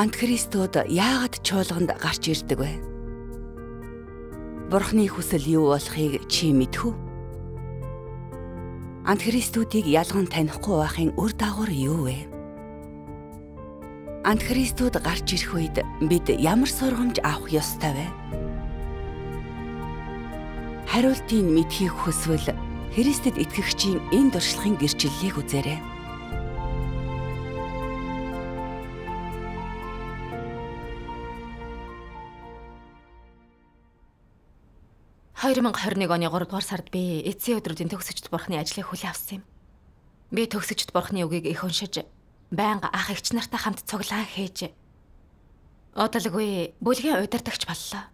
Антихристод яагаад чуулганд гарч ирдэг вэ? Бурхны хүсэл юу болохыг чи мэдв үү? Антихристүүдийг ялган танихгүй байхын үр дагавар юу вэ? Антихристүүд гарч ирэх үед бид ямар сургамж авах ёстой вэ? Хариултын мэдхийг хүсвэл Христэд итгэгчийн энэ туршлагын гэрчлэлийг үзээрэй. 2021 оны 3 дугаар сард би эцсийн өдрүүдийн төгсөгчд бурхны ажлыг хүлээн авсан юм. Би төгсөгчд бурхны үгийг их уншиж, байнга ах эгч нартай хамт цуглаан хийж Одолгүй бүлгийн удирдагч боллоо.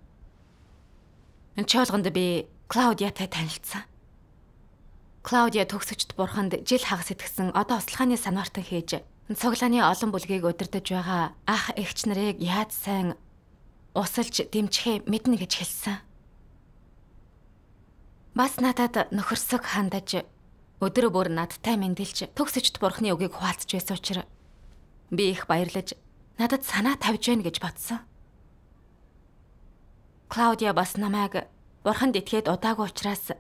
Энэ чуулганд би Клаудиатай танилцсан. Клаудиа төгсөгчд бурханд жил хагас итгэсэн одоо услахааны санаартан хийж цуглааны олон бүлгийг удирдах байгаа ах эгч нарыг яаж сайн усалж дэмжих мэднэ гэж хэлсэн. Бас надад нөхөрсөг хандаж өдөр бүр надтай мэндэлж төгсөжт бурхны үгийг хуваалцж байсан учраас би их баярлаж надад санаа тавьж байна гэж бодсон. Клаудиа бас намайг бурханд итгээд удаагүй учраас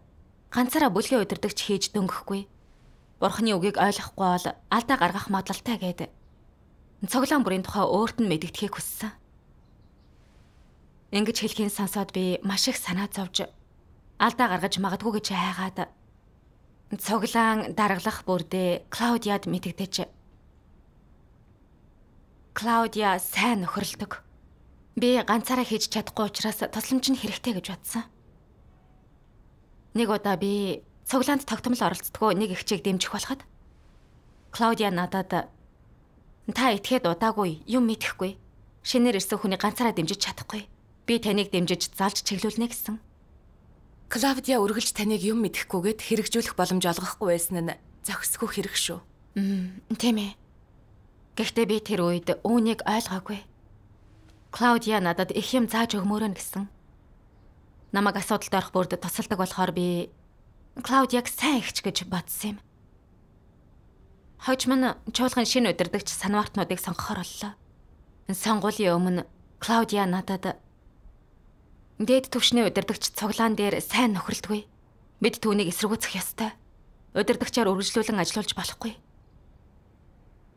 ганцаараа бүлгийн удирдагч хийж дөнгөхгүй. Бурхны үгийг ойлгохгүй бол алдаа гаргах мадлалтай гэдэг. Цоглон бүрийн тухай өөрт нь мэддэхийг хүссэн. Ингэж хэлхийн сонсоод би маш их санаа зовж алдаа гаргаж магадгүй гэж хайгаад цуглаан дараглах бүрдээ Клаудиад мэдэгдэж Клаудиа сайн нөхөрлөдөг. Би ганцаараа хийж чадахгүй учраас тусламж нь хэрэгтэй гэж бодсон. Нэг удаа би цуглаанд тогтмол оролцдгоо нэг ихчийг дэмжих болоход Клаудиа надад та итгэхэд удаагүй юм мэдхгүй. Шинээр ирсэн хүний ганцаараа дэмжиж чадахгүй. Би таныг дэмжиж залж чиглүүлнэ гэсэн. Клавдиа үргэлж таныг юм мэдхгүйгээд хэрэгжүүлэх боломж олгохгүй байсан нь зохисгүй хэрэг шүү. Тийм ээ. Гэхдээ би тэр үед үүнийг ойлгоогүй. Клаудиа надад их юм зааж өгмөрөн гэсэн. Намаг асуудалд орох бүрд тусалдаг болохоор би Клаудиаг сайн ихч гэж бодсон юм. Хойч мань чуулган шинэ удирдагч санвартнуудыг сонгохоор боллоо. Сонгуулийн өмнө Клаудиа надад Дээд төвшний удирдагч цуглаан дээр сайн нөхрөлдгүй. Бид түүнийг эсэргүүцэх ёстой. Удирдагчаар үргэлжлүүлэн ажиллаж болохгүй.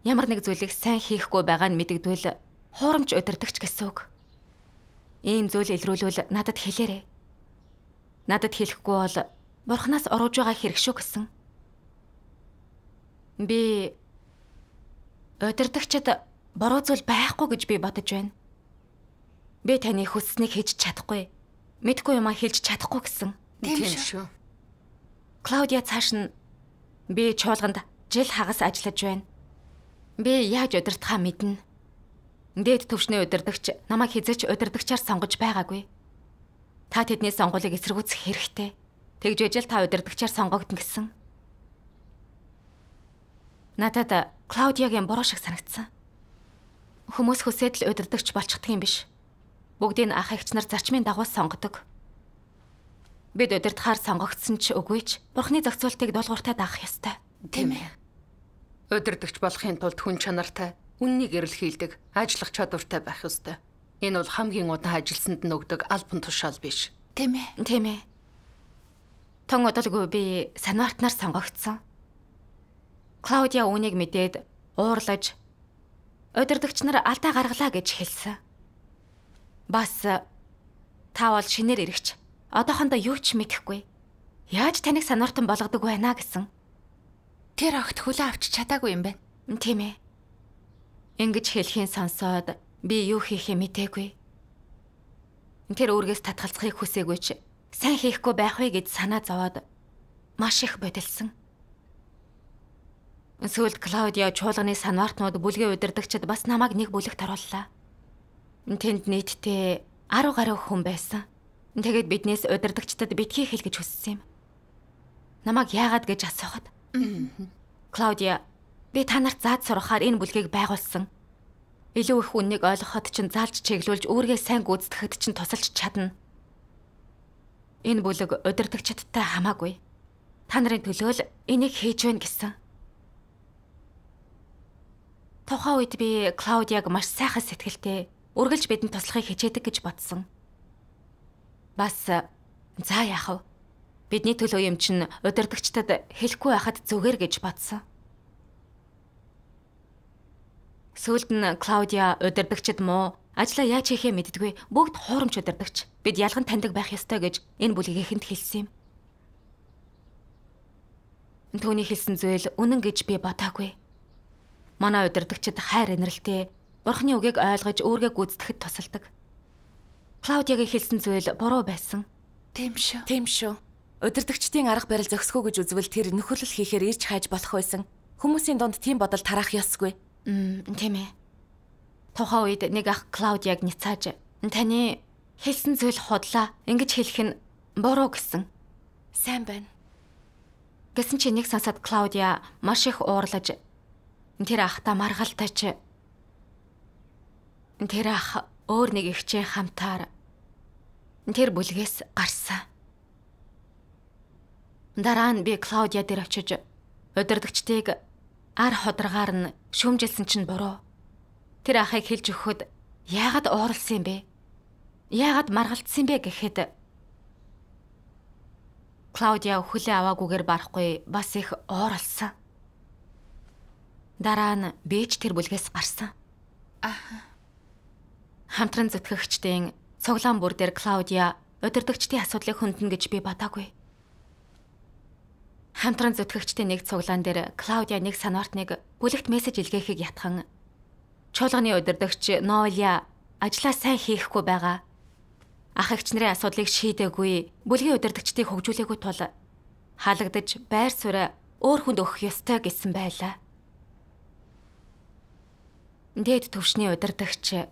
Ямар нэг зүйлийг сайн хийхгүй байгаа нь мэдэгдвэл хуурамч удирдагч гэсэн үг. Ийм зүйл илрүүлвэл надад хэлээрэй. Надад хэлэхгүй бол бурхнаас оруулж байгаа хэрэг шүү гэсэн. Би удирдагчд буруу зүйл байхгүй гэж би бодож байна. Би таны хүсснийг хийж чадахгүй. Мэдгүй юмаа хийж чадахгүй гэсэн. Тийм шүү. Клаудиа цааш нь би чуулганд жил хагас ажиллаж байна. Би яаж удирдахаа мэднэ. Дээд төвшний удирдагч намайг хизэж удирдагчаар сонгож байгаагүй. Та тэдний сонгуулийг эсэргүүцэх хэрэгтэй. Тэгж ижил та удирдагчаар сонгогдно гэсэн. Надад Клаудиагийн буруу шиг санагдсан. Хүмүүс хүсэдэл удирдагч болчихдгийм биш. Бүгдийг ах эгч нар зарчмын дагуу сонгодог. Бид өдөрт хаар сонгогдсон ч үгүй ч Бурхны зохицуултыг дуулууртай даах ёстой. Тийм ээ. Өдөрдөгч болохын тулд хүн чанартай, үннийг эрэл хийлдэг, ажиллах чадвартай байх ёстой. Энэ бол хамгийн удаан ажилсанд нь өгдөг албан тушаал биш. Тийм ээ. Тийм ээ. Тон удалгүй би санаартнаар сонгогдсон. Клаудиа үүнийг мэдээд уурлаж өдөрдөгч нар алдаа гаргалаа гэж хэлсэн. Бас э, та бол шинээр ирэгч. Одоохондоо юу ч мэдэхгүй. Яаж таныг санаартан болгодог байна гэсэн. Тэр огт хүлээ авч чадаагүй юм байна. Тийм ээ. Ингэж хэлхийн сонсоод би юу хийхээ мтээгүй. Тэр өөргөөс татгалцахыг хүсээгүй ч сайн хийхгүй байх вэ гэж санаа зовоод маш их бодилсон. Сүүлд Клаудио чуулганы санаартнууд бүлгээ удирдагчид бас намайг нэг бүлэгт орууллаа. Тэнд нийтдээ 10 гаруй хүн байсан. Тэгээд биднээс удирдагчдад битгий хэл гэж хүссэн юм. Намаг яагаад гэж асуухад. Клаудиа, би та нарт заад сурахаар энэ бүлгийг байгуулсан. Илүү их үннийг ойлгоход ч залж чиглүүлж үүргээ сайн гүйцэтгэхэд ч тусалж чадна. Энэ бүлэг удирдагчдтай хамаагүй. Та нарын төлөө л энийг хийж байна гэсэн. Тухайн үед би Клаудиаг маш сайхан сэтгэлтэй үргэлж бидэнд туслахыг хичээдэг гэж бодсон. Бас э, за яах вэ? Бидний төлөө юм чинь удирдагчдад хэлэхгүй байхад зүгээр гэж бодсон. Сүүлд нь Клаудиа удирдагчд муу ажлаа яаж хийхээ мэддгүй бүгд хуурамч удирдагч бид ялган таньдаг байх ёстой гэж энэ бүлгийнхэнд хэлсэн юм. Төвний хэлсэн зүйл үнэн гэж би бодоагүй. Манай удирдагчд хайр инрэлтэй бурхны үгийг ойлгож өөргөө гүйцэтгэхэд тусалдаг. Клаудиагийн хэлсэн зүйл буруу байсан. Тийм шүү. Тийм шүү. Удирдгчдийн арга барил зохисгүй гэж үзвэл тэр нөхөрлөл хийхээр ирж хайж болох байсан. Хүмүүсийн дунд тийм бодол тарах ёсгүй. Мм, тийм ээ. Тухайн үед нэг ах Клаудиаг ницааж таны хэлсэн зүйл худлаа. Ингэж хэлэх нь буруу гэсэн. Сайн байна. Гэсэн чи нэг сансад Клаудиа маш их уурлаж тэр ахта маргалтай чи Тэр ах өөр нэг эгчээ хамтаар тэр бүлгээс гарсан. Дараа нь би Клаудиа дээр очиж удирдагчдыг ар ходргаар нь шүмжилсэн чинь буруу. Тэр ахыг хэлж өгөхөд яагаад ууралсан юм бэ? Яагаад маргалдсан бэ гэхэд Клаудиа хүлээ аваагүйгээр барахгүй бас их ууралсан. Дараа нь бэж тэр бүлгээс гарсан. Аа хамтран зүтгэгчдийн цоглон бүр дээр Клаудиа удирдагчдын асуудлыг хөндөн гэж би бодоагүй. Хамтран зүтгэгчдийн нэг цуглаан дээр Клаудиа нэг санаарт нэг бүлэгт мессеж илгээхийг ятхан чуулганы удирдагч Ноэлиа ажлаа сайн хийхгүй байгаа. Ах эгч нарын асуудлыг шийдээгүй, бүлгийн удирдагчдыг хөгжүүлээгүй тул халагдаж байр суурь өөр хүнд өгөх ёстой гэсэн байлаа. Дээд төвшний удирдагч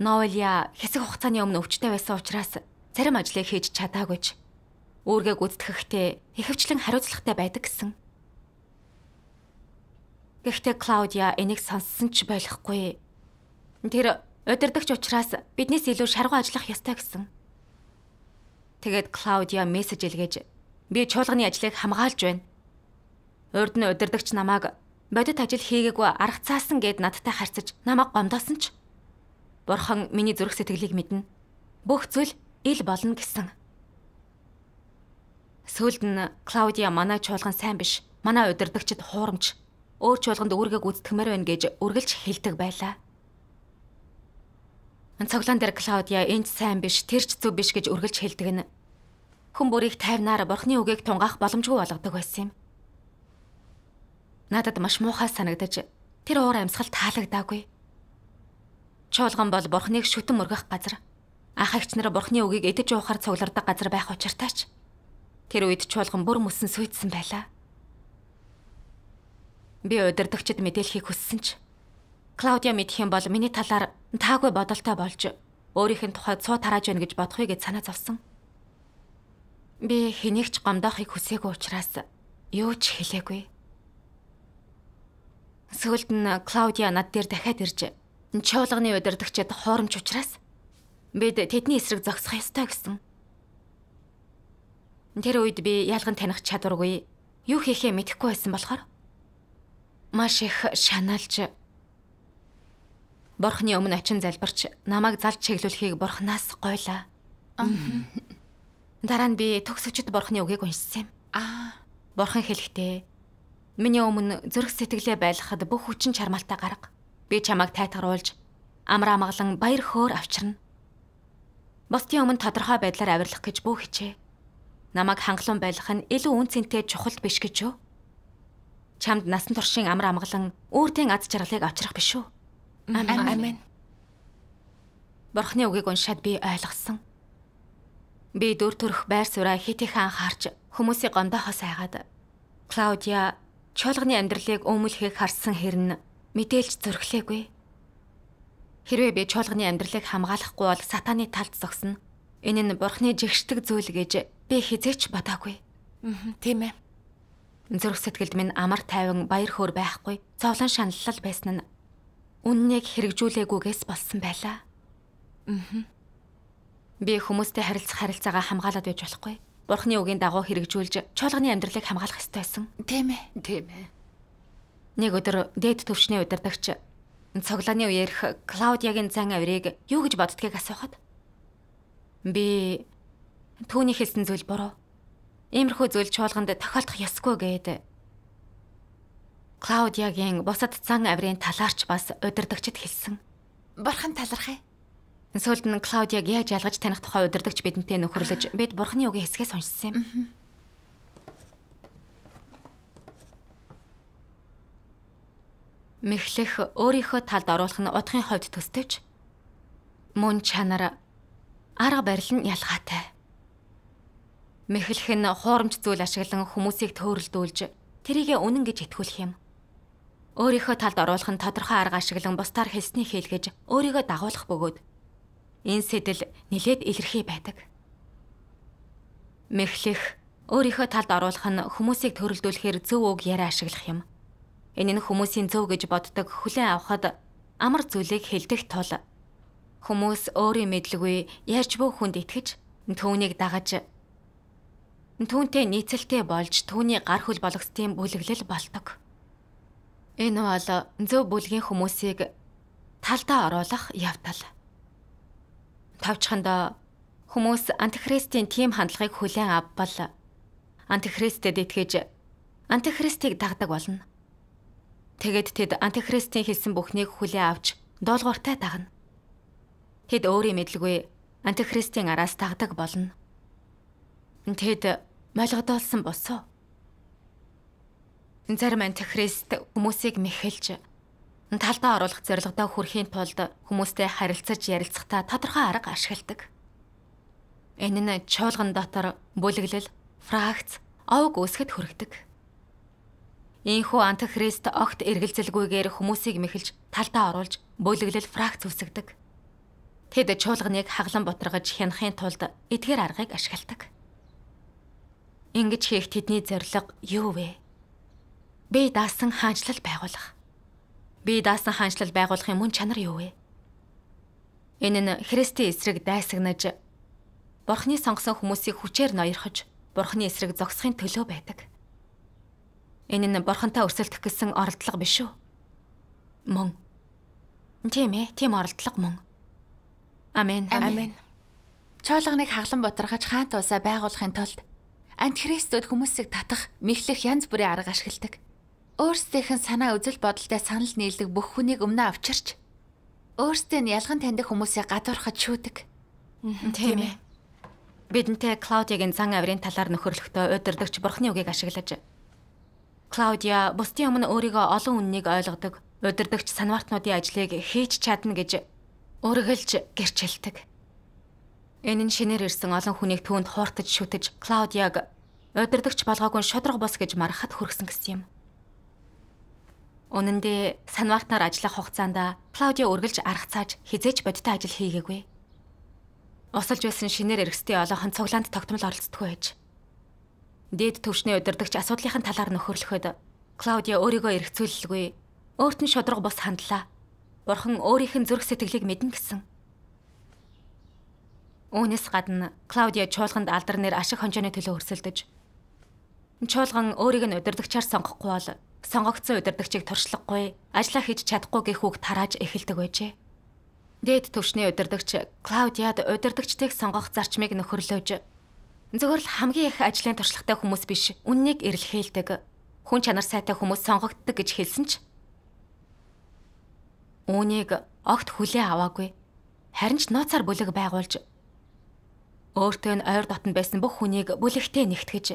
Ноэлья хэсэг хугацааны өмнө өвчтэй байсан учраас зарим ажлыг хийж чадаагүйч. Үүргээ гүйцэтгэхдээ ихэвчлэн хариуцлагатай байдаг гэсэн. Гэхдээ Клаудиа энийг сонссон ч болохгүй. Тэр удирдахч учраас биднээс илүү шаргуу ажиллах ёстой гэсэн. Тэгээд Клаудиа мессеж илгээж би чуулганы ажлыг хамгаалж байна. Урд нь удирдахч намайг бодит ажил хийгээгүй аргацаасан гэд надтай харьцаж намайг гомдоосон ч Бурхан миний зүрх сэтгэлийг мэднэ. Бүх зүйл ил болно гэсэн. Сөүлд нь Клаудиа манай чуулган сайн биш. Манай удирдагчид хуурамч. Өөр чуулганд үүргээ гүйцэтгэмээр байна гэж үргэлж хэлдэг байлаа. Цоглон дээр Клаудиа энд сайн биш, тэр ч зөв биш гэж үргэлж хэлдэг нь. Хүн бүрийг тайвнаар бурхны үгийг тунгаах боломжгүй болгодог байсан юм. Надад маш муухай санагдаж тэр уур амьсгал таалагдаагүй. Чуулган бол бурхныг шүтэн мөргөх газар. Ах агч нар бурхны үгийг эдэж уухаар цуглардаг газар байх учиртай ч тэр үед чуулган бүр мөсөн сөйтсөн байлаа. Би удирдагчид мэдээлхийг хүссэн ч Клаудиа мэдэх юм бол миний талаар таагүй бодолтой болж өөрийнх нь тухайд цуу тарааж байна гэж бодохыг санаа зовсон. Би хэнийгч гомдоохыг хүсээгүй учраас юу ч хэлээгүй. Сүүлд нь Клаудиа над дээр дахиад ирж Чуулганы удирдагчид хооромч учраас бид тэдний эсрэг зогсох ёстой гэсэн. Тэр үед би ялган таних чадваргүй юу хийхээ мэдэхгүй байсан болохоор маш их шаналж Бурхны өмнө очин залбирч намайг залж чиглүүлэхийг бурхнаас гойлаа. Дараа нь би төгсөвчд бурхны үгийг уншсан юм. Аа, бурхан хэлэхдээ миний өмнө зүрх сэтгэлээ байлгахад бүх хүчин чармаалтай гарга. Би чамайг тайтгаруулж амар амгалан баяр хөөр авчирна. Бостын өмнө тодорхой байдлаар авирлах гэж бүү хичээ. Намайг хангалуун байлгах нь илүү үнцэнтэй чухал биш гэж юу? Чамд насан туршийн амар амгалан өөртөө аз жаргалыг авчрах биш үү? Амен. Бурхны үгийг уншаад би ойлгосон. Би дөр төрөх байр сууриа хит их анхаарч хүмүүсийн гомдохоос айгаад Клаудиа чуулганы амьдралыг өмөлхийг харсан хэрнэ Мэдээлж зөрхлээгүй. Хэрвээ би чуулганы амьдралыг хамгаалахгүй бол сатаны талд зогсно. Энэ нь бурхны жигшдэг зүйл гэж би хизээч бодоагүй. Аа, тийм ээ. Зүрх сэтгэлд минь амар тайван баяр хөөр байхгүй. Цовлон шаналлал байсан нь үннийг хэрэгжүүлээгүйгээс болсон байлаа. Аа. Би хүмүүстэй харилцах харилцаагаа хамгаалаад байж болохгүй. Бурхны үгийн дагуу хэрэгжүүлж чуулганы амьдралыг хамгаалах ёстойсэн. Тийм ээ. Тийм ээ. Нэг өдөр дээд төвшний удирдагч цоглааны үеэрх Клаудиагийн зан авирыг юу гэж боддгийг асуухад би түүний хэлсэн зүйл буруу. Иймэрхүү зүйл чуулганд тохиолдох ёсгүй гэд Клаудиагийн бусад зан авирын талаарч бас удирдагчд хэлсэн. Бурхан талархъя. Сүүлд нь Клаудиаг яаж ялгаж таних тухай удирдагч бидэнтэй нөхөрлөж бид бурханы үгийн хэсгээс уншсан юм. мэхлэх өөрийнхөө талд оруулах нь утгын хойд төстөвч мөн чанар арга барил нь ялгаатай. Мэхлэх нь хуурамч зүйл ашиглан хүмүүсийг төөрөлдүүлж тэрийгэ үнэн гэж итгүүлэх юм. Өөрийнхөө талд оруулах нь тодорхой арга ашиглан бусдаар хэлсний хэлгэж өөрийгөө дагуулах бөгөөд энэ сэдэл нилээд илэрхий байдаг. Мэхлэх өөрийнхөө талд оруулах нь хүмүүсийг төрөлдүүлэхээр зөв үг яриа ашиглах юм. Энэ нь хүмүүсийн зөв гэж боддог хүлээн авахад амар зүйлийг хэлдэх тул хүмүүс өөрийн мэдлгүй ярьж буй хүнд итгэж түүнийг дагаж түүнтэй нийцэлтэй болж түүний гар хөл бологсдын бүлэглэл бол ตก. Энэ бол зөв бүлгийн хүмүүсийг талдаа оруулах явдал. Тавчханд хүмүүс антихристийн тийм хандлагыг хүлээн авбал антихристэд итгэж антихристийг дагдаг болно. Тэгээд тэд антихристийн хэлсэн бүхнийг хүлээн авч долгоортой тагна. Тэд өөрийн мэдлгүй антихристийн араас тагдаг болно. Тэд молгодоолсон босоо. Зарим антихрист хүмүүсийг мэхэлж талдаа оруулах зорилгодоо хүрэхийн тулд хүмүүстэй харилцаж ярилцахдаа тодорхой арга ашигладаг. Энэ нь чуулган дотор бүлэглэл, фракц, овг үүсгэд хүргэдэг. Ийхүү антихрист огт эргэлзэлгүйгээр хүмүүсийг мэхэлж талтаа оруулж бүлэглэл фракц үсгдэг. Тэд чуулганыг хаглан боторгож хянахын тулд эдгээр аргыг ашигладаг. Ингиж хийх тэдний зорилго юу вэ? Би даасан хаанчлал байгуулах. Би даасан хаанчлал байгуулахын мөн чанар юу вэ? Энэ нь Христийн эсрэг дайсагнаж Бурхны сонгосон хүмүүсийг хүчээр ноёрхож, Бурхны эсрэг зогсохын төлөө байдаг. Энэ нь бурхантай өрсөлдөх гэсэн оролдлого биш үү? Мөн. Тийм ээ, тийм оролдлого мөн. Амен. Амен. Чоолгоныг хаглан бутрахаж хаант усаа байгуулахын тулд антихристүүд хүмүүсийг татах, мэхлэх янз бүрийн арга ашигладаг. Өөрсдийнх нь санаа үзэл бодолтой санал нийлдэг бүх хүнийг өмнө авчирч өөрсдөө нь ялган таньдаг хүмүүсийг гадуурхаж шүүдэг. Тийм ээ. Бидэнтэй Клаудигийн зан авирын талаар нөхөрлөхдөө удирдахч бурхны үгийг ашиглаж Клаудиа бусдын өмнө өөрийгөө олон үннийг ойлгодог, удирдахч санваартнуудын ажлыг хийж чадна гэж өргөлж гэрчилдэг. Энэ нь шинээр ирсэн олон хүнийг түүнд хууртаж шүтэж Клаудиаг удирдахч болгоогүй шодрог бос гэж мархад хүргсэн гэсэн юм. Үнэн дээр санваартнаар ажиллах хугацаанд Клаудиа өргөлж арга цааж хизээч бодиттой ажил хийгээгүй. Усалж байсан шинээр иргэстэй олонхон цуглаанд тогтмол оролцдоггүй байж Дээд төвшний удирдагч асуудлынхын талаар нөхөрлөхөд Клаудиа өөрийгөө эргцүүлэлгүй өөрт нь шодрог бос хандлаа. Бурхан өөрийнх нь зүрх сэтгэлийг мэднэ гэсэн. Үүнээс гадна Клаудиа чуулганд алдар нэр ашиг хонжооны төлөө өрсөлдөж чуулган өөрийг нь удирдагчаар сонгохгүй бол сонгогдсон удирдагчийг туршлахгүй, ажиллаа хийж чадахгүй гэх үг тарааж эхэлдэг байжээ. Дээд төвшний удирдагч Клаудиад удирдагчдыг сонгох зарчмыг нөхөрлөөж Зөвхөн л хамгийн их ажлын туршлагатай хүмүүс биш, үннийг эрэлхийлдэг, хүн чанар сайтай хүмүүс сонгогддог гэж хэлсэн ч үүнийг огт хүлээн аваагүй. Харин ч нууцаар бүлэг байгуулж өөртөө нь ойр дотн байсан бүх хүнийг бүлэгтээ нэгтгэж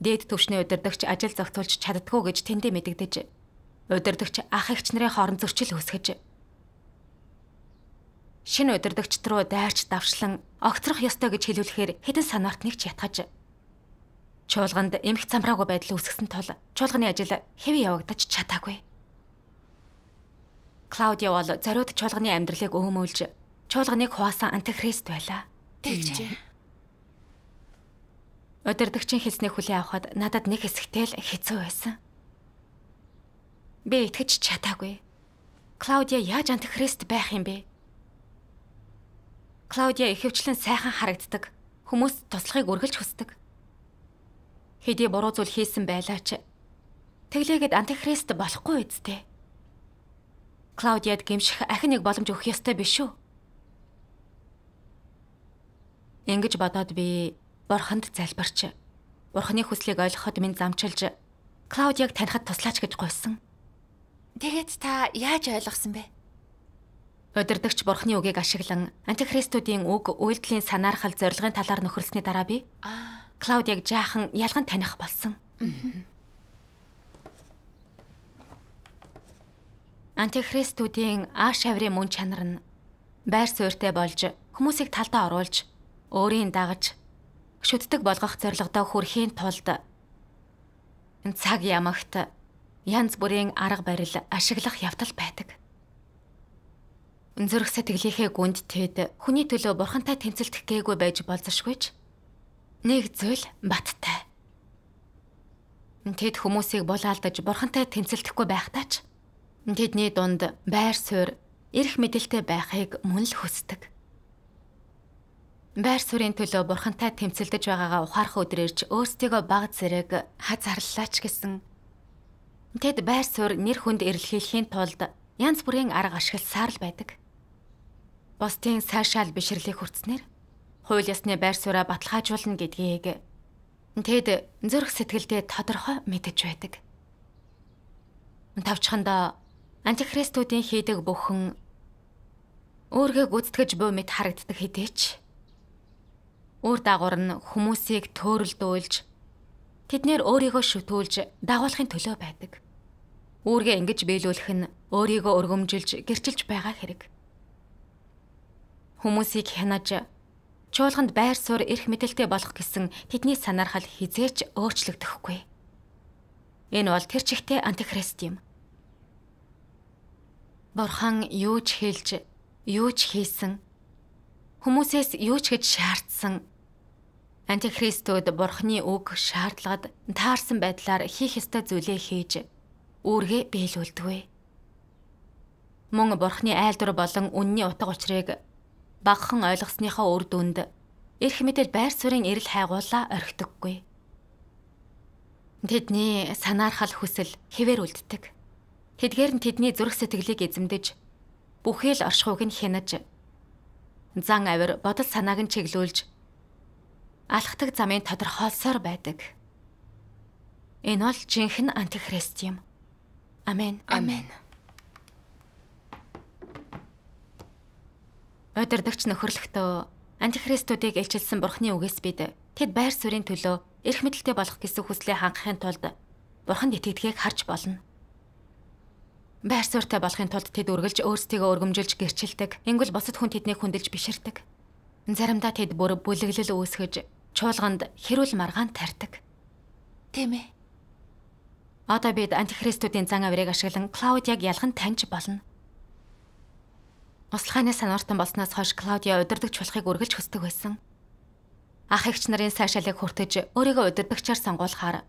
дээд түвшний удирдагч ажил зохицуулж чаддгүй гэж тэндээ мэдэгдэж удирдагч ах эгч нарын хооронд зөрчил үүсгэж шинэ удирдагчд руу дайрч давшлан огцрох ёстой гэж хэлүүлэхээр хэдэн санаарт нэг ч ятгаж чуулганд эмх замраагүй байдал үүсгэсэн тул чуулганы ажил хэвээ явагдаж чатаагүй. Клаудио бол зориуд чуулганы амьдралыг өөмөөлж чуулганыг хуваасан антихрист байлаа. Тэгжээ. Удирдагчийн хэлснээ хүлээн авахад надад нэг хэсэгтэй л хэцүү байсан. Би итгэж чатаагүй. Клаудиа яаж антихрист байх юм бэ? Клаудиа ихэвчлэн сайхан харагддаг. Хүмүүс туслахыг үргэлж хүсдэг. Хэдий буруу зүйл хийсэн байлаа ч тэглээгээд антихрист болохгүй үсттэй. Клаудиад гимших ахиныг боломж өгөх ёстой биш үү? Ингэж бодоод би бурханд залбирч бурханы хүслийг ойлгоход минь замчилж Клаудиаг танихад туслаач гэж гуйсан. Тэгээд та яаж ойлгосон бэ? Удирдагч бурхны үгийг ашиглан антихристуудын үг үйлдэлийн санаархал зорилгын талаар нөхөрлсөний дараа би Клауд яг жаахан ялган таних болсон. Антихристуудын ааш аврын мөн чанар нь байр суурьтай болж хүмүүсийг талдаа оруулж өөрийн дагаж шүтдэг болгох зорилгодоо хүрэхийн тулд цаг ямагт янз бүрийн арга барил ашиглах явдал байдаг. Өнцөрөх сэтгэлийнхээ гүнд тэд хүний төлөө бурхантай тэмцэлдэх гээгүй байж болзошгүйч. Нэг зүйл баттай. Тэд хүмүүсийг булаалдаж бурхантай тэмцэлдэхгүй байхдаач тэдний дунд байр суурь, эрх мэдэлтэй байхыг мөн л хүсдэг. Байр суурийн төлөө бурхантай тэмцэлдэж байгаагаа ухаарах өдрөрч өөрсдийгөө баг зэрэг хазарлаач гэсэн. Тэд байр суурь нэр хүнд эрэлхийлэхийн тулд янз бүрийн арга ашигласаар л байдаг бусдын сайшаал бишрлийг хүртснээр хууль ёсны байр сууриа баталгаажуулна гэдгийг тэд зүрх сэтгэлдээ тодорхой мэдэж байдаг. Тавчхандаа антихристуудын хийдэг бүхэн өөргөө гүйтгэж буй мэд харагддаг хэдийч өөр дагавар нь хүмүүсийг төөрөлдүүлж тэднэр өөрийгөө шүтүүлж дагуулахын төлөө байдаг. Үүргээ ингэж биелүүлэх нь өөрийгөө өргөмжилж гэрчилж байгаа хэрэг. Хүмүүсийг хянаж чуулганд байр суурь эрх мэдэлтэй болох гэсэн тэдний санаархал хизээч өөрчлөгдөхгүй. Энэ бол тэр чигтээ антихрист юм. Бурхан юу ч хэлж, юу ч хийсэн хүмүүсээс юу ч гэж шаардсан. Антихристүүд бурхны үг шаардлагад таарсан байдлаар хийх ёстой зүйлээ хийж үүргээ биелүүлдэг. Мөн бурхны айлдвар болон үнний утга учирыг багахан ойлгосныхоо үр дүнд эрх мэдэл байр суурийн эрэл хайгуулаа орхидоггүй. Тэдний санаархал хүсэл хэвээр үлддэг. Тэдгээр нь тэдний зүрх сэтгэлийг эзэмдэж бүхэл оршихуйг нь хянаж зан авир бодол санааг нь чиглүүлж алхдаг замын тодорхойлсоор байдаг. Энэ бол жинхэнэ антихрист юм. Амен. Амен. Амен. удирдагч нөхөрлөختөө антихристуудыг илчилсэн бурхны үгээс бид тэд байр суурийн төлөө эрх мэдэлтэй болох гэсэн хүслээ хангахын тулд бурханд итгэдгийг харж болно. Байр суурьтай болохын тулд тэд үргэлж өөрсдийгөө өргөмжилж гэрчилдэг. Ингл босод хүн тэднийг хүндэлж биширдэг. Заримдаа тэд бүр бүлэглэл үүсгэж чуулганд хэрүүл маргаан тарьдаг. Тийм ээ. Одоо бид антихристуудын зан авирыг ашиглан Клаудиаг ялган таньж болно. Туслахааны санаартан болсноос хойш Клаудиа удирдахч болохыг үргэлж хүсдэг байсан. Ах эгч нарын сайшаалыг хүртэж өөрийгөө удирдахчаар сонгуулахаар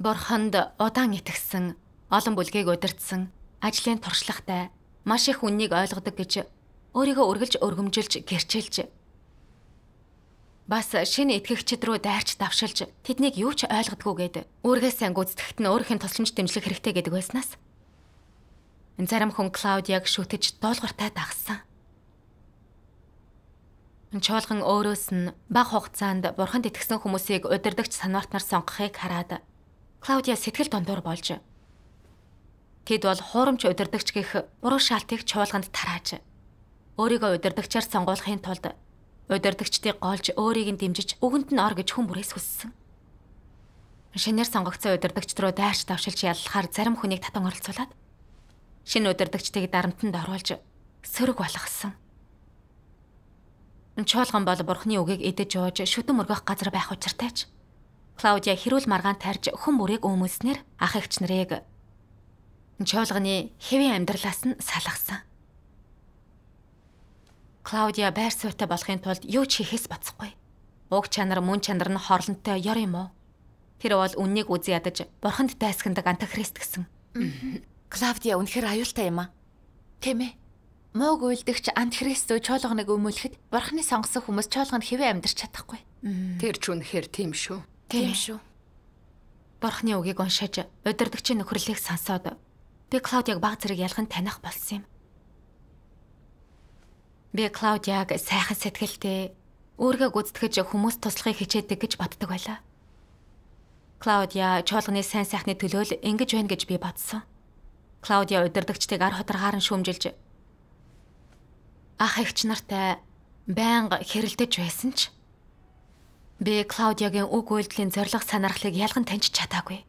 Борхонд удаан итгэсэн, олон бүлгийг удирдсан, ажлын туршлагатай, маш их үннийг ойлгодог гэж өөрийгөө үргэлж өргөмжилж гэрчилж бас шинэ итгэгчид рүү дайрч давшилж тэднийг юу ч ойлгодгүйгээд үүргээсээ гүйцэтгэхт нь өөрийнх нь тусламж дэмжлэх хэрэгтэй гэдэг байснаас Зарим хүн Клаудиаг шүтэж дуулгартай дагсан. Чуулган өөрөөс нь бага хугацаанд бурханд итгэсэн хүмүүсийг удирдахч санаартнаар сонгохыг хараад Клаудиа сэтгэл дондор болж тэд бол хуурамч удирдахч гэх буруу шаалтыг чуулганд тарааж өөрийгөө удирдахчаар сонгуулахын тулд удирдахчдыг голж өөрийг нь дэмжиж өгөнд нь ор гэж хүн бүрээс хүссэн. Шинээр сонгогдсон удирдахч руу дайрч давшилж яллахаар зарим хүнийг татан оролцуулаад Шинэ удирдагчдыг дарамтанд оруулж сөрөг болгосон. Чуулган бол бурхны үгийг эдэж ууж шүтэн мөргөх газар байх учиртай ч Клаудиа хэрүүл маргаан тарж хүн бүрийг өөмөснэр ах эгч нарыг чуулганы хэвийн амьдралаас нь салгасан. Клаудиа байр суурьтай болохын тулд юу ч хийхээс бацхгүй. Уг чанар мөн чанар нь хорлонтой ёр юм уу? Тэр бол үннийг үзе ядаж бурханд тайсхандаг антихрист гэсэн. Клавдиа үнэхээр аюултай юм аа. Тэ мэ? Мууг үйлдэгч Антихристо чуулганыг өмүүлэхэд бурхны сонгосон хүмүүс чуулганд хэвээ амьдарч чадахгүй. Тэр ч үнэхээр тийм шүү. Тийм шүү. Бурхны үгийг уншиж, удирдэгчийн нөхрөлийг сонсоод би Клаудиаг баг зэрэг ялхан таних болсон юм. Би Клаудиаг сайхан сэтгэлтэй, өөргөө гүйтгэж хүмүүст туслахыг хичээдэг гэж боддог байлаа. Клаудиа чуулганы сайн сайхны төлөө л ингэж байна гэж би бодсон. Клаудиа удирдагчдыг ар хоторгаар нь шүүмжилж ах эгч нартай байнга хэрэлдэж байсан ч би Клаудиагийн үг үйлдэлийн зориг санаархлыг ялган таньж чатаагүй.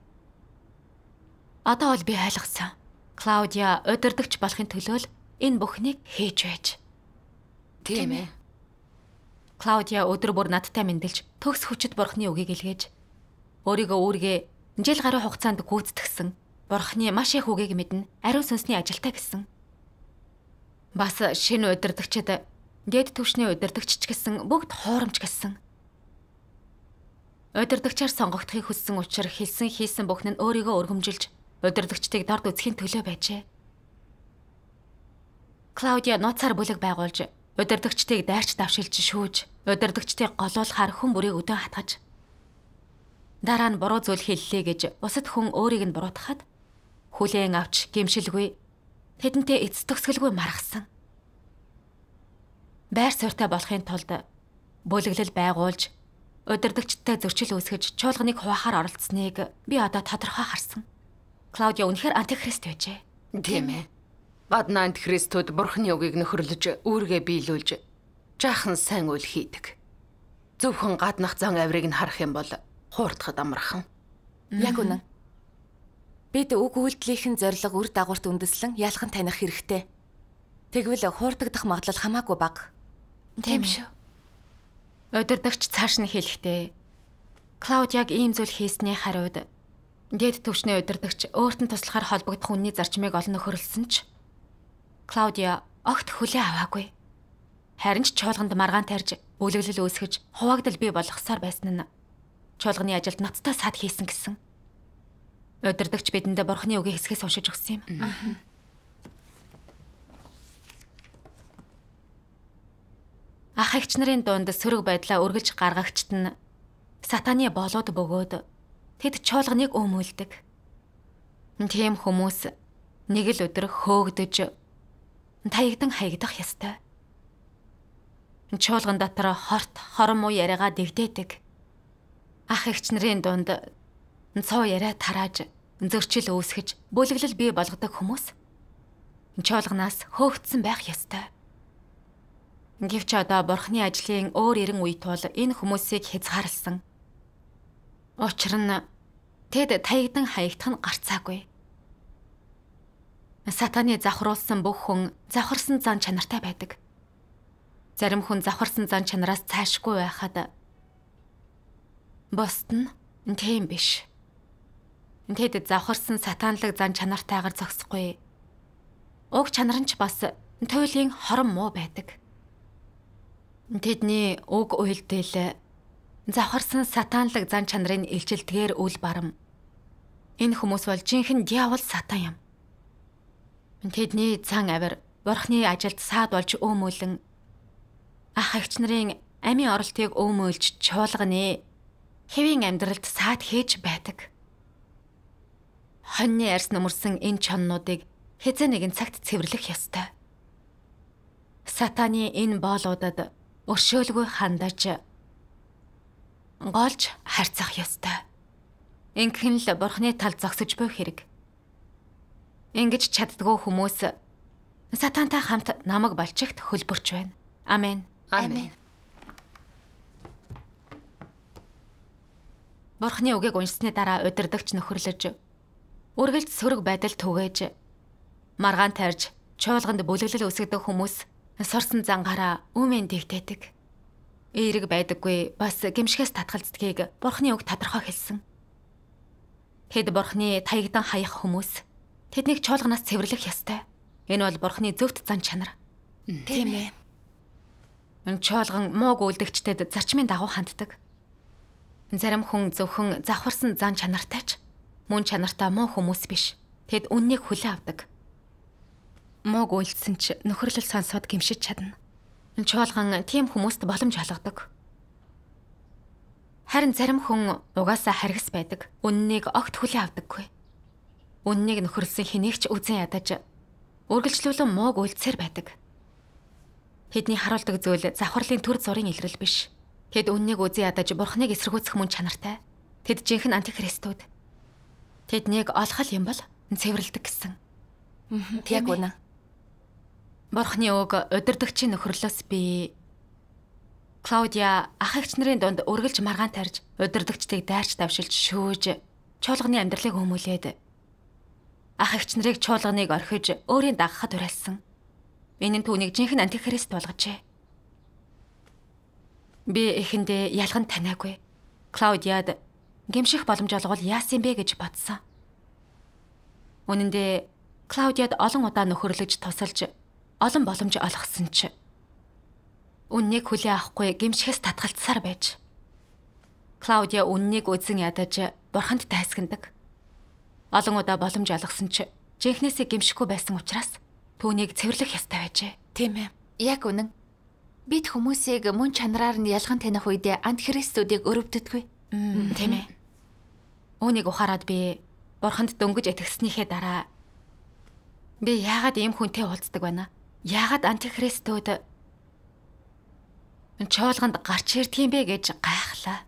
Одоо бол би ойлгосон. Клаудиа удирдагч болохын төлөө л энэ бүхнийг хийж байж. Тийм ээ. Клаудиа өдөр бүр надтай мэндэлж төгс хүчит бурхны үгийг илгээж өөрийгөө үүргээ жил гаруй хугацаанд гүйцэтгсэн бурхны маш их үгийг мэднэ. Ариун сүнсний ажилтаа гэсэн. Бас шинэ удирдагчид дээд түвшний удирдагчч гэсэн бүгд хуурамч гэсэн. Удирдагчаар сонгогдохыг хүссэн учраас хэлсэн хийсэн бүхэн нь өөрийгөө өргөмжилж удирдагчдыг дард үзэхийн төлөө байжээ. Клаудиа нууцаар бүлэг байгуулж удирдагчдыг дайрч давшилж шүүж, удирдагчдыг голуулахар хүн бүрийг өдөө хатгаж. Дараа нь буруу зүйл хэллээ гэж бусад хүн өөрийг нь буруутгахад хүлээн авч гимшилгүй тэдэнтэй эц төгсгөлгүй маргасан. Байр суурьтай болохын тулд бүлэглэл байгуулж удирдгчтай зөрчил үүсгэж чуулганыг хуваахаар оролцсныг би одоо тодорхой харсан. Клаудиа үнэхээр антихрист байжээ. Тийм ээ. Гадна антихристүүд бурхны үгийг нөхөрлөж, үүргээ биелүүлж, жаахан сайн үйл хийдэг. Зөвхөн гаднах зан авирыг нь харах юм бол хуурдахад амархан. Яг үнэн. Бид үг үйлдлийн зорилго үр дагаварт үндэслэн ялхан таних хэрэгтэй. Тэгвэл хуурдагдах магадлал хамаагүй бага. Тийм шүү. Удирдагч цааш нь хэлэхдээ Клауд яг ийм зүйл хийсний хариуд дээд төвчний удирдагч өөрт нь туслахаар холбогдох үнний зарчмыг олно хөрөлсөн ч Клаудиа огт хүлээ аваагүй. Харин ч чуулганд маргаан тарьж бүлэглэл үүсгэж хуваагдал бий болгосоор байсан нь чуулганы ажилд ноцтой сад хийсэн гэсэн. Удирдагч бидэндээ бурхны үгийг хэсгээс уншиж өгсөн юм. Ах эгч нарын дунд сөрөг байдлаа үргэлж гаргагчт нь сатаны болоод бөгөөд тэд чуулганыг өмүүлдэг. Тийм хүмүүс нэг л өдөр хөөгдөж таягдан хаягдах ёстой. Чуулган дотор хорт хором уу яриагаа дэвдээдэг. Ах эгч нарын дунд Цоо яриа тарааж, зөрчил үүсгэж, бүлэглэл бий болгодог хүмүүс чуулганаас хөөгдсөн байх ёстой. Гэвч одоо бурхны ажлын өөр ирэн үе тул энэ хүмүүсийг хязгаарлсан. Учир нь тэд таягдан хаягдах нь гарцаагүй. Сатаны завхруулсан бүх хүн завхарсан зан чанартай байдаг. Зарим хүн завхарсан зан чанараас цаашгүй байхад бусд нь тийм биш. Тэд завхарсан сатанлаг зан чанартайгаар зогсохгүй. Уг чанар нь ч бас туйлын хорон муу байдаг. Тэдний уг уйлдэл завхарсан сатанлаг зан чанарын илчилтгээр үл барам. Энэ хүмүүс бол жинхэнэ диавол сатан юм. Тэдний цан авир бурхны ажилд саад болж өөмөөлөн ах агч нарын амийн оролтыг өөмөөлж чуулганы хэвийн амьдралд саад хийж байдаг хоньны арьс нөмөрсөн энэ чоннуудыг хэзээ нэгэн цагт цэвэрлэх ёстой. Сатаны энэ боолуудад өршөөлгүй хандаж голж харьцах ёстой. Ингэхэн л бурхны тал зогсож буй хэрэг. Ингэж чаддгүй хүмүүс сатантай хамт намаг болчихт хөлбөрч байна. Амен. Амен. Бурхны үгийг уншсны дараа удирдахч нөхөрлөж үргэлж сөрөг байдал түгэж маргаан тарж чуулганд бүлэглэл өсгдөг хүмүүс сорсон зангаараа үмэн дэвтээдэг. Эерэг байдаггүй бас гимшгээс татгалздгийг бурхны үг тодорхой хэлсэн. Тэд бурхны таягдан хаях хүмүүс тэднийг чуулганаас цэвэрлэх ёстой. Энэ бол бурхны зөвхт зан чанар. Тийм ээ. Энэ чуулган мууг үлдэгчтэд зарчмын дагуу ханддаг. Зарим хүн зөвхөн завхарсан зан чанартайч мөн чанартай муу хүмүүс биш. Тэд үннийг хүлээ авдаг. Мог үйлсэн ч нөхөрлөл сонсоод гимшиж чадна. Чуулган тийм хүмүүст боломж олгодог. Харин зарим хүн угаасаа харгас байдаг. Үннийг огт хүлээ авдаггүй. Үннийг нөхөрлсөн хэнийг ч үзэн ядаж үргэлжлүүлэн мууг үйлцээр байдаг. Тэдний харуулдаг зүйл завхарлын төр зургийн илрэл биш. Тэд үннийг үзэн ядаж бурхныг эсэргүүцэх мөн чанартай. Тэд жинхэнэ антихристүүд. Тэднийг олхол юм бол цэвэрлдэг гэсэн. Яг үнэ. Бурхны үг удирдахчийн нөхрөлөөс би Клаудиа ах эгч нарын дунд үргэлж маргаан тарж удирдахчдыг дайрч давшилж шөөж чуулганы амьдралыг өмүүлээд ах эгч нарыг чуулганыг орхиж өөрийн дагахад уриалсан. Энэ нь түүнийг жинхэнэ антихрист болгожээ. Би эхэндээ ялган танаагүй. Клаудиад гимших боломж олгол яасан бэ гэж бодсон. Үнэн дээр Клаудиад олон удаа нөхөрлөж тусалж олон боломж олгосон ч үннийг хүлээн авахгүй гимшихээс татгалцсаар байж. Клаудиа үннийг үзэн ядаж бурханд тайсагнадаг. Олон удаа боломж олгосон ч жинхнээсээ гимшихгүй байсан учраас түүнийг цэвэрлэх ёстой байжээ. Тийм ээ. Яг үнэн. Бид хүмүүсийг мөн чанараар нь ялган таних үедээ ант христүүдийг өрөвддөггүй. Тийм ээ. Үүнийг ухаарад би бурханд дөнгөж итгэснийхээ дараа би яагаад ийм хүнтэй уулздаг байна? Яагаад антихристүүд чуулганд гарч ирдгийм бэ гэж гайхлаа.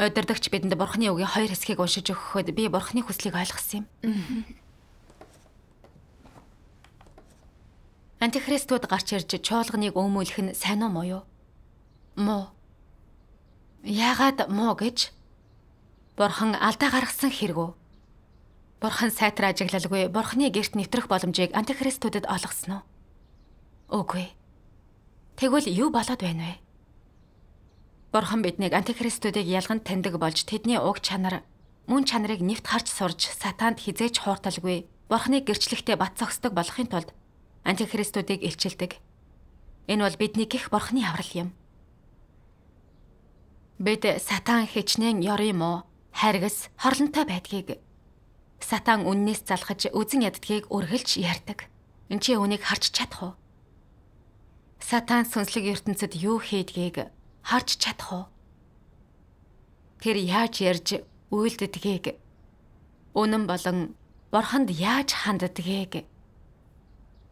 Өдөрдөгч бидэнд бурхны үгийн хоёр хэсгийг уншиж өгөхөд би бурхны хүслийг ойлгосон юм. Антихристууд гарч ирж чуулганыг өмүүлэх нь сайн уу муу юу? Муу. Яагаад муу гэж Бурхан алдаа гаргасан хэрэгөө. Бурхан сайтар ажиглалгүй Бурханы герт нэвтрэх боломжийг антихристүүдэд олгосноо. Үгүй. Тэгвэл юу болоод байна вэ? Бурхан биднийг антихристүүдийг ялган таньдаг болж тэдний уг чанар, мөн чанарыг нэвт харж сурж сатаанд хизээж хуурталгүй Бурханы гэрчлэгтээ бат цогсдог болохын тулд антихристүүдийг илчилдэг. Энэ бол бидний гих Бурханы аврал юм. Бид сатаан хичнээн ёр юм уу? харгас, хорлонтой байдгийг сатан үннээс залхаж үзэн яддгийг үргэлж ярьдаг. Энд чи үнийг харж чадах уу? Сатан сүнслэг ертөнцид юу хийдгийг харж чадах уу? Тэр яаж ярьж үйлддгийг үнэн болон борхонд яаж ханддгийг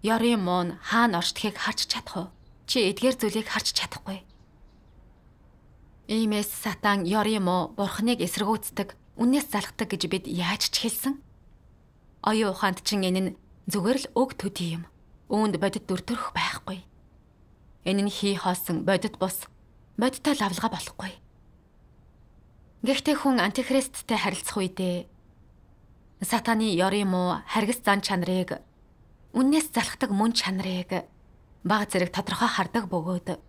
Ярийн мөн хаана оршдгийг харж чадах уу? Чи эдгээр зүйлийг харж чадахгүй. Иймээс сатан ёр юм уу? Бурхныг эсэргүүцдэг, үннээс залхдаг гэж бид яаж ч хэлсэн? Оюун ухаанд чинь энэ нь зүгээр л өг төдий юм. Үүнд бодит дүртөрөх байхгүй. Энэ нь хий хоосон бодит бус бодиттой лавлага болохгүй. Гэхдээ хүн антихристтэй харилцах үедээ сатаны ёр юм уу? Харгас зан чанарыг үннээс залхдаг мөн чанарыг баг зэрэг тодорхой хардаг бөгөөд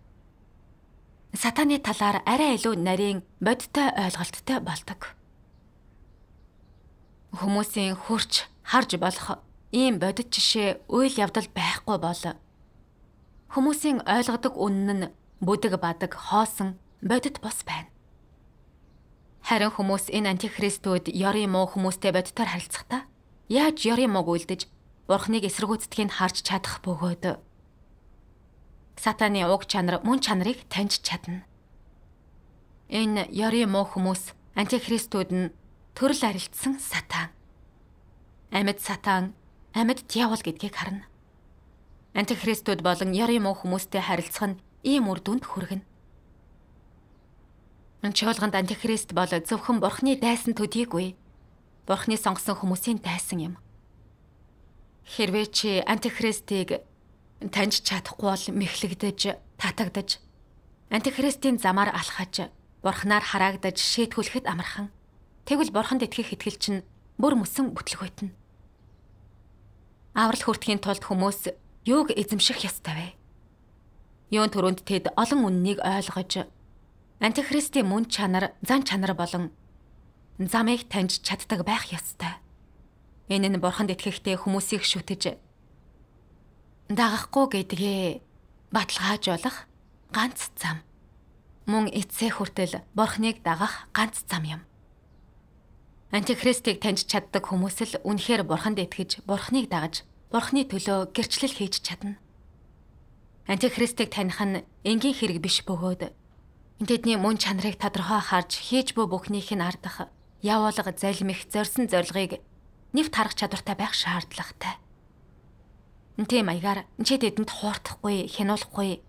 сатаны талаар арай илүү нарийн бодтой ойлголттой болдог. Хүмүүсийн хурч харж болох ийм бодит жишээ үйл явдал байхгүй бол хүмүүсийн ойлгодог үнэн нь бүдэг бадаг хоосон бодит бос байна. Харин хүмүүс энэ антихристүүд ёрийн муу хүмүүстэй бодитоор харилцахдаа яаж ёрийн мууг үлдэж бурхныг эсэргүүцдгийг харж чадах бөгөөд сатаны уг чанар мөн чанарыг таньж чадна. Энэ ёри муу хүмүүс антихристүүд нь төрөл арилдсан сатан. Амьд сатан, амьд диавол гэдгийг харна. Антихристүүд болон ёри муу хүмүүстэй харилцах нь ийм үр дүнд хүргэнэ. Мөн чуулганд антихрист бол зөвхөн бурхны дайсан төдийгүй бурхны сонгосон хүмүүсийн дайсан юм. Хэрвээ чи антихристийг таньж чадахгүй бол мэхлэгдэж, татагдж, антихристийн замаар алхаж, бурхнаар хараагдаж, шийтгүүлэхэд амархан. Тэгвэл бурханд итгэх итгэл чинь бүр мөсөн бүтлгөйтнэ. Аврал хүртхийн тулд хүмүүс юуг эзэмших ёстой вэ? Юун төрөнд тэд олон үннийг ойлгож, антихристийн мөн чанар, зан чанар болон замыг таньж чаддаг байх ёстой. Энэ нь бурханд итгэхтэй хүмүүсийг шүтэж, дагахгүй гэдгээ баталгааж болох ганц зам. Мөн эцсээ хүртэл бурхныг дагах ганц зам юм. Антихристийг таньж чаддаг хүмүүс л үнэхээр бурханд итгэж, бурхныг дагаж, бурхны төлөө гэрчлэл хийж чадна. Антихристийг таних нь энгийн хэрэг биш бөгөөд тэдний мөн чанарыг тодорхой харж хийж буй бүхнийх нь ардах явуулга залмих зорьсон зорилгыг нэвт харах чадвартай байх шаардлагатай. Тийм аягаар чи тэдэнд хуурахгүй, хянуулахгүй,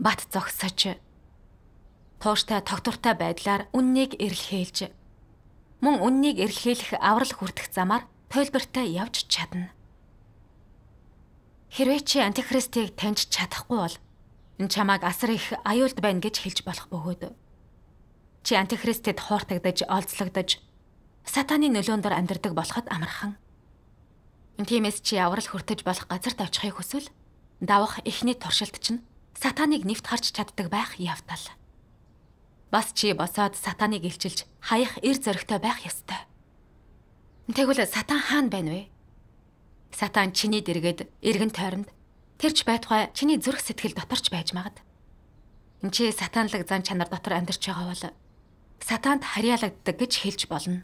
бат зогсож тууштай тогтвортой байдлаар үннийг эрэлхийлж мөн үннийг эрэлхийлэх аврал хүртэх замаар тойлбартай явж чадна. Хэрвээ чи антихристийг таньж чадахгүй бол энэ чамааг асар их аюулд байна гэж хэлж болох бөгөөд чи антихристэд хууртагдаж олзлогдож сатааны нөлөөндөр амьдардаг болоход амархан. Тиймээс чи аврал хүртэж болох газарт очихыг хүсвэл давах эхний туршилт чинь сатаныг нэвт харж чаддаг байх явдал. Бас чи босоод сатаныг илчилж хаях эр зөрөгтэй байх ёстой. Тэгвэл сатан хаана байна вэ? Сатан чиний дэргэд эргэн тойронд тэрч байтугай чиний зүрх сэтгэл доторч байж магад. Энд чи сатанлаг зам чанар дотор амьдарч байгаа бол сатанд харьяалагддаг гэж хэлж болно.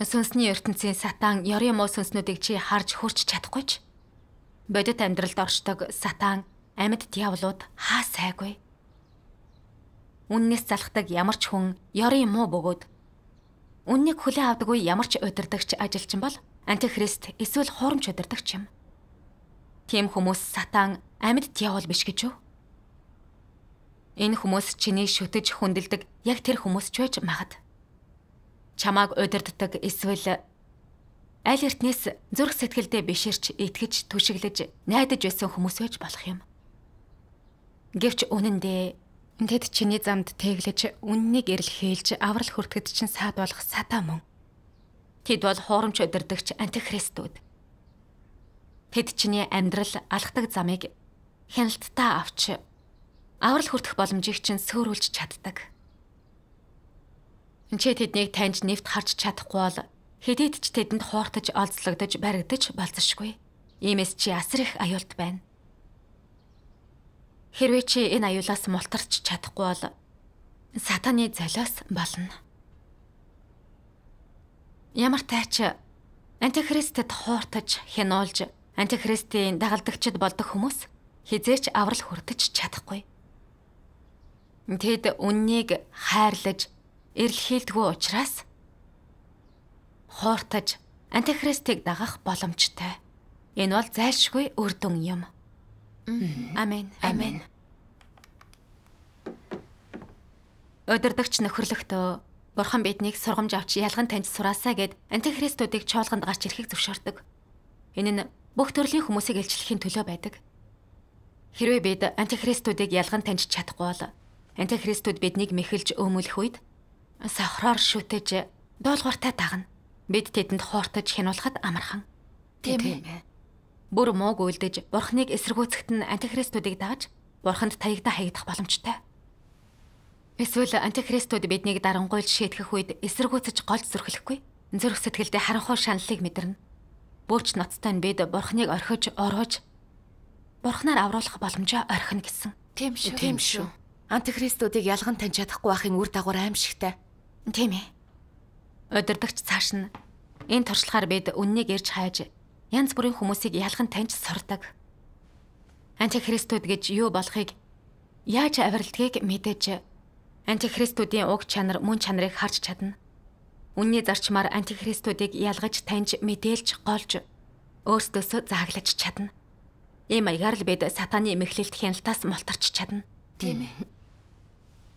Сүнсний ертөнцийн сатан ёрийн муу сүнснүүдийг чи харж хурч чадахгүй ч. Бодит амьдралд оршдог сатан амьд диавлууд хаа сайгүй. Үннээс залхдаг ямар ч хүн ёрийн муу бөгөөд үннийг хүлээн авдаггүй ямар ч удирдагч ажилчин бол антихрист эсвэл хурамч удирдагч юм. Тийм хүмүүс сатан амьд диавол биш гэж үү? Энэ хүмүүс чиний шүтэж хүндэлдэг яг тэр хүмүүс ч байж магад чамааг удирддаг эсвэл аль эртнээс зүрх сэтгэлдээ биширч, итгэж, түшиглэж, найдаж байсан хүмүүс байж болох юм. Гэвч үнэндээ Тэд чиний замд тэглэж, үннийг эрэл хээлж, аврал хүртгэд чинь саад болох сатаа мөн. Тэд бол хуурамч өдөрдөгч антихристүүд. Тэд чиний амьдрал алхдаг замыг хяналттай авч, аврал хүртэх боломжийг чинь сөөрүүлж чаддаг. Чи тэднийг таньж нэвт харж чадахгүй бол хэдийд ч тэдэнд хууртаж олзлогдож баригдаж болзошгүй. Иймээс чи асар их аюулт байна. Хэрвээ чи энэ аюулаас мултарч чадахгүй бол сатаны золиос болно. Ямар тайч антихристэд хууртаж хянуулж антихристийн дагалдагчд болдог хүмүүс хизээч аврал хүртэж чадахгүй. Тэд үннийг хайрлаж эрэлхийлдэггүй учраас хууртаж антихристийг дагах боломжтой. Энэ бол зайлшгүй үр дүн юм. Амен. Амен. Өдөрдөгч нөхөрлөختөө Бурхан биднийг сургамж авч ялган таньж сураасаа гэд антихристуудыг чуулганд гарч ирэхийг зөвшөөрдөг. Энэ нь бүх төрлийн хүмүүсийг илчлэхийн төлөө байдаг. Хэрвээ бид антихристуудыг ялган таньж чадахгүй бол антихристууд биднийг мэхэлж өөмөлөх үед сахроор шүтэж доолгууртай дагна. Бид тэдэнд хууртаж хянуулахад амархан. Тийм ээ. Бүр мууг үлдэж бурхныг эсэргүүцэхэд нь антихристүүдийг дагаж бурханд таягдаа хаягдах боломжтой. Эсвэл антихристүүд биднийг дарангуйлж шийтгэх үед эсэргүүцэж голд зүрхлэхгүй. Зүрх сэтгэлдээ харанхуй шаналлыг мэдэрнэ. Бөөч ноцтой нь бид бурхныг орхиж, оргож бурхнаар авруулах боломжоо орхино гэсэн. Тийм шүү. Тийм шүү. Антихристуудыг ялган тань чадахгүй байхын үр дагавар аимшигтай. Тийм ээ. Удирдагч цааш нь энэ туршлагаар бид үннийг эрж хайж янз бүрийн хүмүүсийг ялхан таньж сурдаг. Антихристүүд гэж юу болохыг яаж авиралтгийг мэдээж антихристүүдийн уг чанар мөн чанарыг харж чадна. Үнний зарчмаар антихристүүдийг ялгаж таньж мэдээлж голж өөрсдөөсөө зааглаж чадна. Ийм аягаар л бид сатаны эмхлэлт хяналтаас мултарч чадна. Тийм ээ.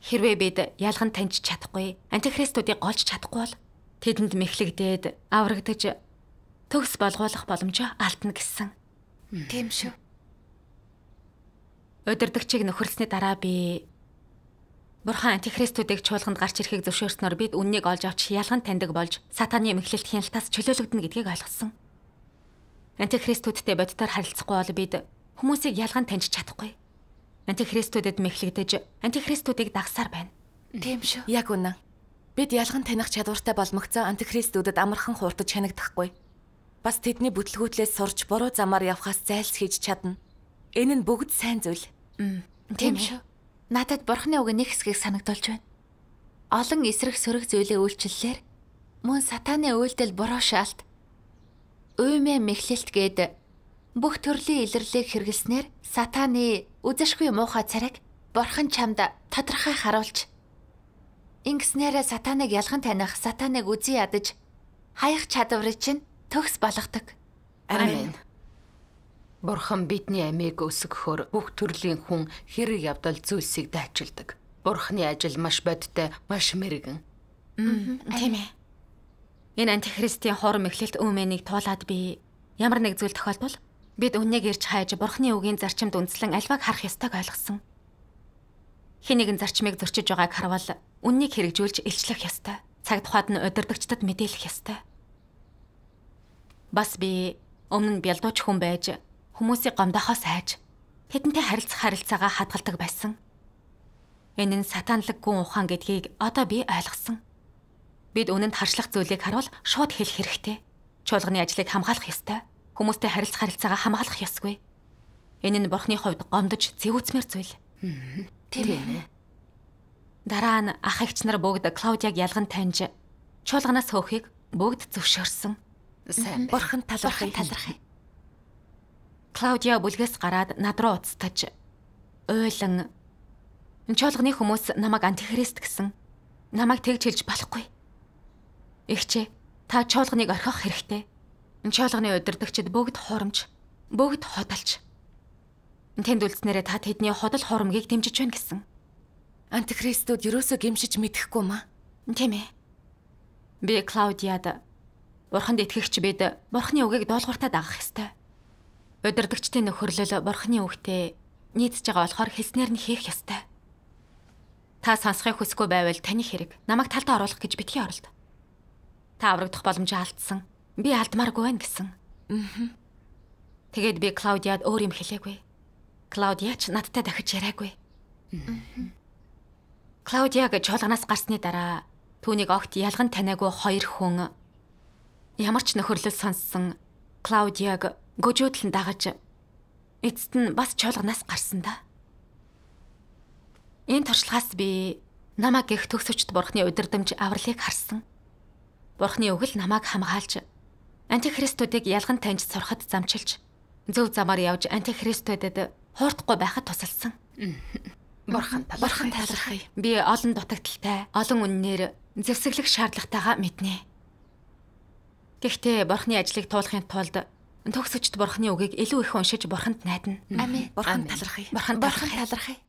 Хэрвээ бид ялхан таньж чадахгүй, антихристуудыг голж чадахгүй бол тэдэнд мэхлэгдээд аврагдаж төгс болгох боломжоо алдна гэсэн. Тийм шүү. Өдөрдөгчийг нөхөрлсөний дараа би Бурхан антихристуудыг чуулганд гарч ирэхийг зөвшөөрснөөр бид үннийг олж авч ялхан таньдаг болж сатааны мэхлэлт хяналтаас чөлөөлөгдөн гэдгийг ойлгосон. Антихристүүдтэй бодитоор харилцахгүй бол бид хүмүүсийг ялхан таньж чадахгүй антихристүүдэд мэхлэгдэж антихристүүдийг дагсаар байна. Тийм шүү. Яг үнэн. Бид ялган таних чадвартай болмөгцөө антихристүүдэд амархан хууртаж чанагдахгүй. Бас тэдний бүтлгүүтлээс сурч буруу замаар явхаас зайлсхийж чадна. Энэ нь бүгд сайн зүйл. Тийм шүү. Надад бурхны үг нэг хэсгийг санагдулж байна. Олон эсрэг сөрөг зүйлээ үйлчлэлээр мөн сатааны үйлдэл буруу шалт, үймэ мэхлэлт гээд бүх төрлийн илэрлийг хэрэглэснээр сатаны үзэшгүй муухай царайг борхон чамд тодорхой харуулж ингэснээр сатаныг ялхан таних, сатаныг үгүй ядаж хаях чадварыг чинь төгс болгодог. Амен. Бурхан бидний амийг өсгөхөөр бүх төрлийн хүн хэрэг явдал зүйлсийг дайчилдаг. Бурханы ажил маш бодтой, маш мэрэгэн. Аа, тийм ээ. Энэ антихристийн хорм эхлэлт үмэнийг туулаад би ямар нэг зүйл тохиолдвол Бид үннийг ирж хайж бурхны үгийн зарчимд үндэслэн альваг харах ёстойг ойлгосон. Хинэгэн зарчмыг зөрчиж байгааг харвал үннийг хэрэгжүүлж илчлэх ёстой. Цаг тухайд нь удирдагчдад мэдээлэх ёстой. Бас би өмнө нь бялдууч хүн байж хүмүүсийг гомдохоо сайж тэдэнтэй харилцах харилцаагаа хадгалдаг байсан. Энэ нь сатанлаг гүн ухаан гэдгийг одоо би ойлгосон. Бид үнэнд харшлах зүйлийг харвал шууд хэлэх хэрэгтэй. Чуулганы ажлыг хамгаалах ёстой. Хүмүүстэй харилцах харилцаагаа хамгаалах ёсгүй. Энэ нь бурхны хувьд гомдож зэвүүцмээр зүйл. Тийм ээ. Дараа нь ах эгч нар бүгд Клаудиаг ялган таньж чуулганаас хөөхийг бүгд зөвшөөрсөн. Сайн. Бурхан талархай. Талархай. Клаудиа бүлгээс гараад над руу уцтаж ойлон чуулганы хүмүүс намайг антихрист гэсэн намайг тэгж хэлж болохгүй. Игчээ та чуулганыг орхих хэрэгтэй. Чоолгоны удирдагчид бүгд хоромч, бүгд хотолч. Тэнд үлдснээрээ та тэдний ходол хоромгийг дэмжиж байна гэсэн. Антихристүүд юусоо гимшиж мэдэхгүй маа. Тийм ээ. Би Клаудиад Бурханд итгэгч бид Бурханы үгийг доолгууртаа дагах ёстой. Удирдагчдын нөхөрлөл Бурханы үгтэй нийцж байгаа болохоор хэлснээр нь хийх ёстой. Та сонсхийг хүсэхгүй байвал таны хэрэг намайг талд оруулах гэж битгий оролд. Та аврагдах боломжоо алдсан. Би алдмааргүй байна гэсэн. Аа. Тэгээд би Клаудиад өөр юм хэлээгүй. Клаудиа ч надтай дахиж яриагүй. Клаудиаг чуулганаас гарсны дараа түүнийг огт ялган таниагүй хоёр хүн ямар ч нөхөрлөл сонссон Клаудиаг гожуудлан дагаж эцэст нь бас чуулганаас гарсан да. Энэ туршлагаас би намаг гих төгсөвчд бурхны удирдамж авралыг харсан. Бурхны өгөл намаг хамгаалж Антихристуудыг ялган таньж сурахад замчилж зөв замаар явж антихристүүдэд хуурдахгүй байхад тусалсан. Бурхан бурхан талархъя. Би олон дутагдaltaй, олон үннээр зэвсэглэх шаардлагатайгаа мэднэ. Гэхдээ бурхны ажлыг туулахын тулд төгсөжт бурхны үгийг илүү их уншиж бурханд найдана. Аминь. Бурхан талархъя. Бурхан талархъя.